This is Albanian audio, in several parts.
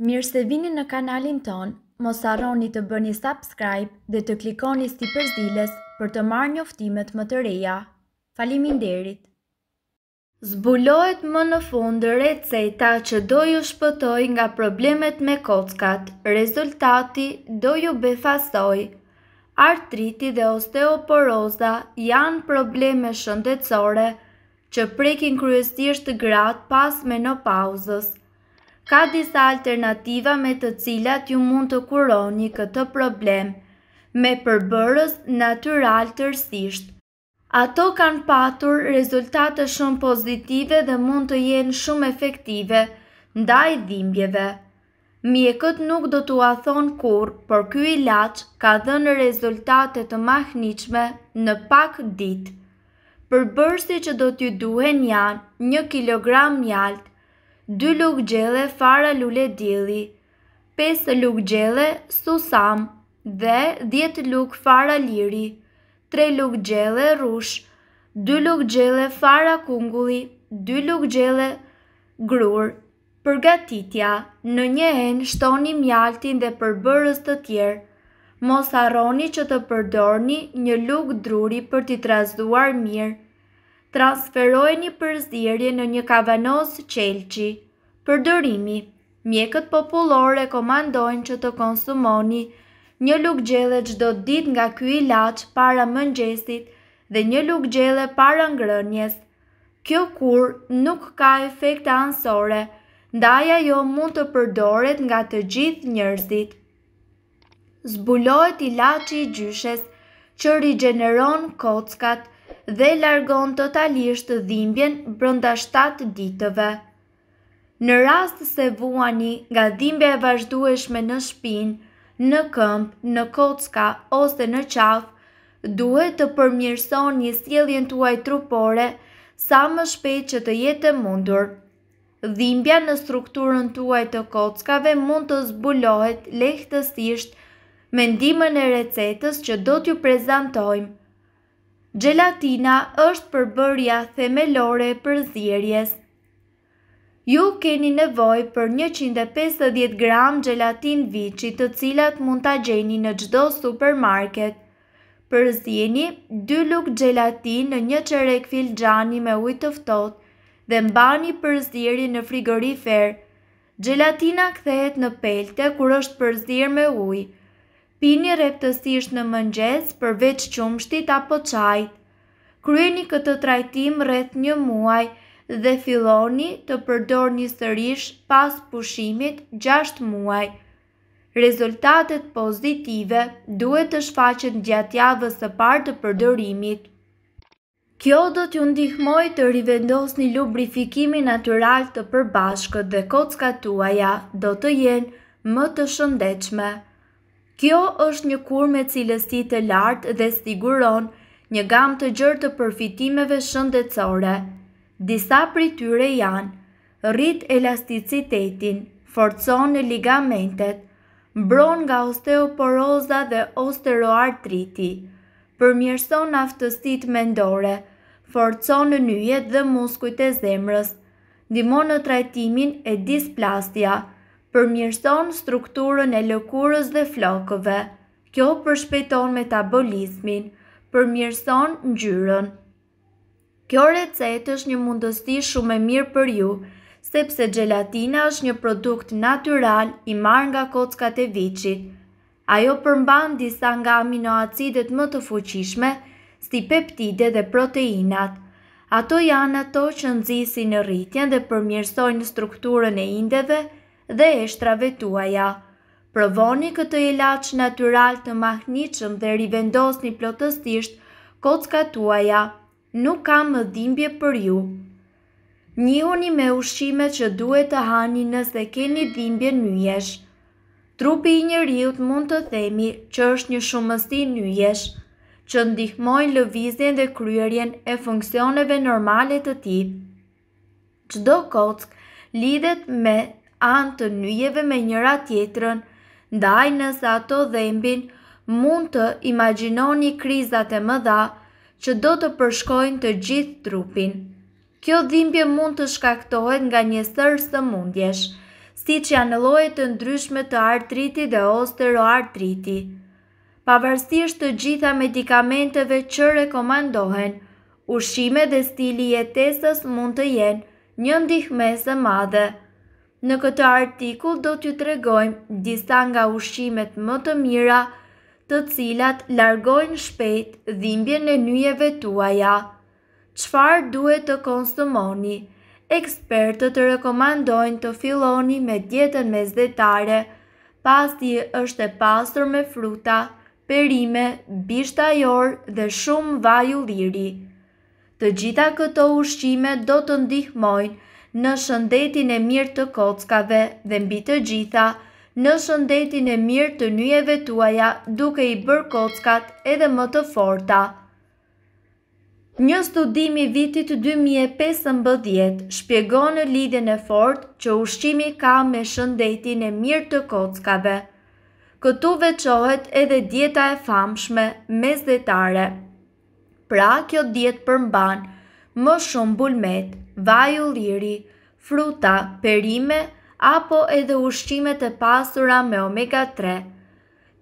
Mirë se vini në kanalin ton, mos arroni të bëni subscribe dhe të klikoni sti përzdiles për të marrë një më të reja. Falimin derit! Zbulojt më në fundë receta që do ju shpëtoj nga problemet me kockat, rezultati do ju befasoj. Artriti dhe osteoporoza janë probleme shëndecore që prekin kryestisht gratë pas menopauzës ka disa alternativa me të cilat ju mund të kuroni këtë problem me përbërës natural të rësisht. Ato kanë patur rezultate shumë pozitive dhe mund të jenë shumë efektive nda i dhimbjeve. Mjekët nuk do t'u athon kur, por kjo i lach ka dhe në rezultate të mahnitshme në pak dit. Përbërësi që do t'ju duhen janë 1 kg mjaltë, 2 luk gjele fara lule dili, 5 luk gjele susam dhe 10 luk fara liri, 3 luk gjele rush, 2 luk gjele fara kunguli, 2 luk gjele grur. Përgatitja, në një en shtoni mjaltin dhe përbërës të tjerë, mos arroni që të përdorni një luk druri për t'i trazduar mirë, një përzirje në një kavanoz qelqi. Përdorimi, mjekët popullore rekomandojnë që të konsumoni një luk gjele qdo dit nga ky i laqë para mëngjesit dhe një luk gjele para ngrënjes. Kjo kur nuk ka efekte ansore, ndaja jo mund të përdoret nga të gjithë njërzit. Zbulojt i laqë i gjyshes që rigeneron kockat dhe largon totalisht dhimbjen brënda 7 ditëve. Në rast se vuani nga dhimbje e vazhdueshme në shpin, në këmp, në kocka ose në qaf, duhet të përmjërson një sjeljen tuaj trupore sa më shpejt që të jetë mundur. Dhimbja në strukturën tuaj të kockave mund të zbulohet lehtësisht me ndimën e recetës që do t'ju prezantojmë Gjelatina është përbërja themelore për zjerjes. Ju keni nevoj për 150 gram gjelatin vici të cilat mund të gjeni në gjdo supermarket. Për zjeni, 2 luk gjelatin në një qerek fil gjani me ujtë tëftot dhe mbani për zjeri në frigorifer. Gjelatina kthehet në pelte kur është përzirë me ujë pini reptësisht në mëngjes përveç qumshtit apo qajt. Kryeni këtë trajtim rreth një muaj dhe filloni të përdor një sërish pas pushimit 6 muaj. Rezultatet pozitive duhet të shfaqen gjatë javës së parë të përdorimit. Kjo do t'ju ndihmoj të rivendos një lubrifikimi natural të përbashkët dhe kockatuaja do të jenë më të shëndechme. Kjo është një kur me cilësti të lartë dhe siguron një gam të gjërë të përfitimeve shëndetësore. Disa prityre janë, rrit elasticitetin, forcon në ligamentet, mbron nga osteoporoza dhe osteroartriti, përmjërson aftësit mendore, forcon në njët dhe muskujt e zemrës, dimon në trajtimin e displastia, përmjërson strukturën e lëkurës dhe flokëve. Kjo përshpejton metabolizmin, përmjërson ngjyrën. Kjo recetë është një mundësi shumë e mirë për ju, sepse gjelatina është një produkt natyral i marrë nga kockat e viçit. Ajo përmban disa nga aminoacidet më të fuqishme, si peptide dhe proteinat. Ato janë ato që nxisin rritjen dhe përmirësojnë strukturën e indeve dhe eshtrave tuaja. Provoni këtë e laq natural të mahniqëm dhe rivendos një plotëstisht kocka tuaja. Nuk kam më dhimbje për ju. Një uni me ushqime që duhet të hani nëse keni dhimbje njësh. Trupi i një mund të themi që është një shumësti njësh, që ndihmojnë lëvizjen dhe kryerjen e funksioneve normalet të ti. Qdo kock lidhet me anë të njëjeve me njëra tjetërën, ndaj nësë ato dhembin mund të imaginoni krizat e më dha që do të përshkojnë të gjithë trupin. Kjo dhimbje mund të shkaktohet nga një sërë të mundjesh, si që janë lojë të ndryshme të artriti dhe osteroartriti. Pavarësisht të gjitha medikamenteve që rekomandohen, ushime dhe stili e tesës mund të jenë një ndihmesë madhe. Në këtë artikull do t'ju të regojmë disa nga ushqimet më të mira të cilat largojnë shpejt dhimbjen e njëjeve tuaja. Qfar duhet të konsumoni? Ekspertët të rekomandojnë të filoni me djetën me zdetare, pas t'i është e pasur me fruta, perime, bishtajor dhe shumë vaju liri. Të gjitha këto ushqime do të ndihmojnë në shëndetin e mirë të kockave dhe mbi të gjitha, në shëndetin e mirë të njëve tuaja duke i bërë kockat edhe më të forta. Një studimi vitit 2015 shpjegon në lidhjen e fortë që ushqimi ka me shëndetin e mirë të kockave. Këtu veçohet edhe dieta e famshme me zdetare. Pra kjo dietë përmban më shumë bulmet, vaj ulliri, fruta, perime apo edhe ushqimet e pasura me omega 3.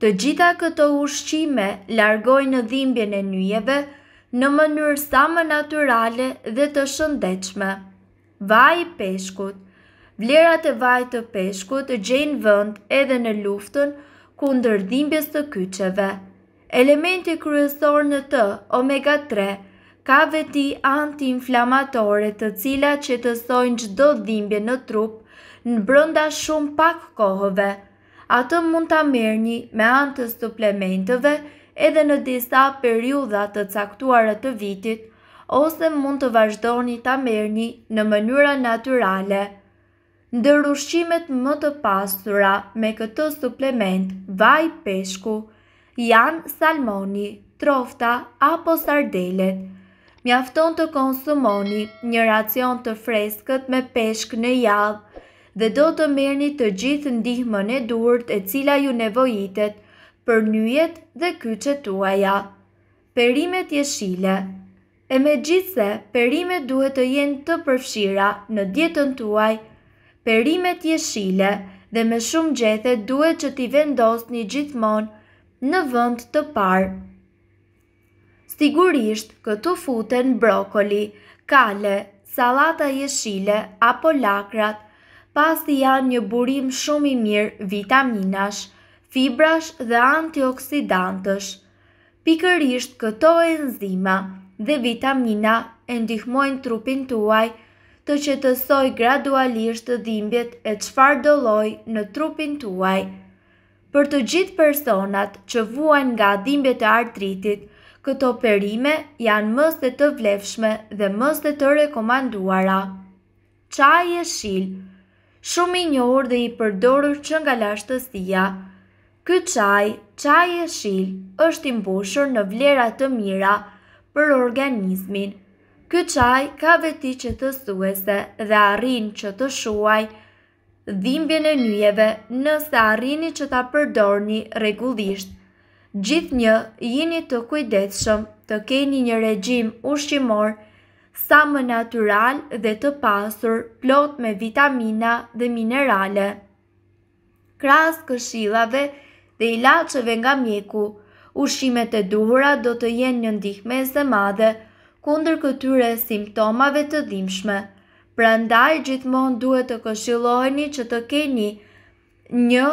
Të gjitha këto ushqime largojnë dhimbjen e nyjeve në mënyrë sa më naturale dhe të shëndechme. Vaj i peshkut Vlerat e vaj të peshkut gjenë vënd edhe në luftën kundër dhimbjes të kyqeve. Elementi kryesor në të omega 3 ka veti anti-inflamatore të cila që të sojnë gjdo dhimbje në trup në brënda shumë pak kohëve. Ato mund të mërni me të suplementëve edhe në disa periudat të caktuarët të vitit ose mund të vazhdoni të mërni në mënyra naturale. Ndërushqimet më të pasura me këtë suplement vaj peshku janë salmoni, trofta apo sardelet, mjafton të konsumoni një racion të freskët me peshk në javë dhe do të mërni të gjithë ndihmën e durët e cila ju nevojitet për njëjet dhe kyqet tuaja. Perimet jeshile E me gjithse, perimet duhet të jenë të përfshira në djetën tuaj, perimet jeshile dhe me shumë gjethet duhet që t'i vendos një gjithmon në vënd të parë. Sigurisht këtu futen brokoli, kale, salata jeshile apo lakrat, pasi janë një burim shumë i mirë vitaminash, fibrash dhe antioksidantësh. Pikërisht këto enzima dhe vitamina e ndihmojnë trupin tuaj të qetësoj gradualisht të dhimbjet e qfar doloj në trupin tuaj. Për të gjithë personat që vuajnë nga dhimbjet e artritit, Këto perime janë mës dhe të vlefshme dhe mës dhe të rekomanduara. Qaj e shil Shumë i njohur dhe i përdorur që nga lashtësia. Ky qaj, qaj e shil, është imbushur në vlera të mira për organizmin. Ky qaj ka veti që të suese dhe arrin që të shuaj dhimbje në njëve nëse arrini që të përdorni regullisht gjithë një jini të kujdetëshëm të keni një regjim ushqimor sa më natural dhe të pasur plot me vitamina dhe minerale. Kras këshillave dhe ilaçeve nga mjeku, ushqimet e duhura do të jenë një ndihmë e madhe kundër këtyre simptomave të dhimbshme. Prandaj gjithmonë duhet të këshilloheni që të keni një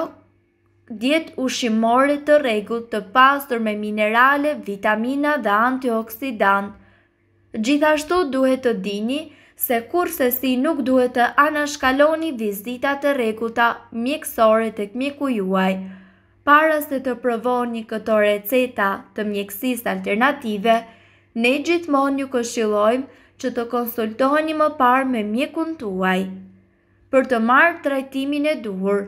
Djetë ushimore të regull të pasur me minerale, vitamina dhe antioksidan. Gjithashtu duhet të dini se kur se si nuk duhet të anashkaloni vizita të regullta mjekësore të këmjeku juaj. Para se të provoni këto receta të mjekësis alternative, ne gjithmon ju këshilojmë që të konsultoni më parë me mjekun tuaj. Për të marë trajtimin e duhur,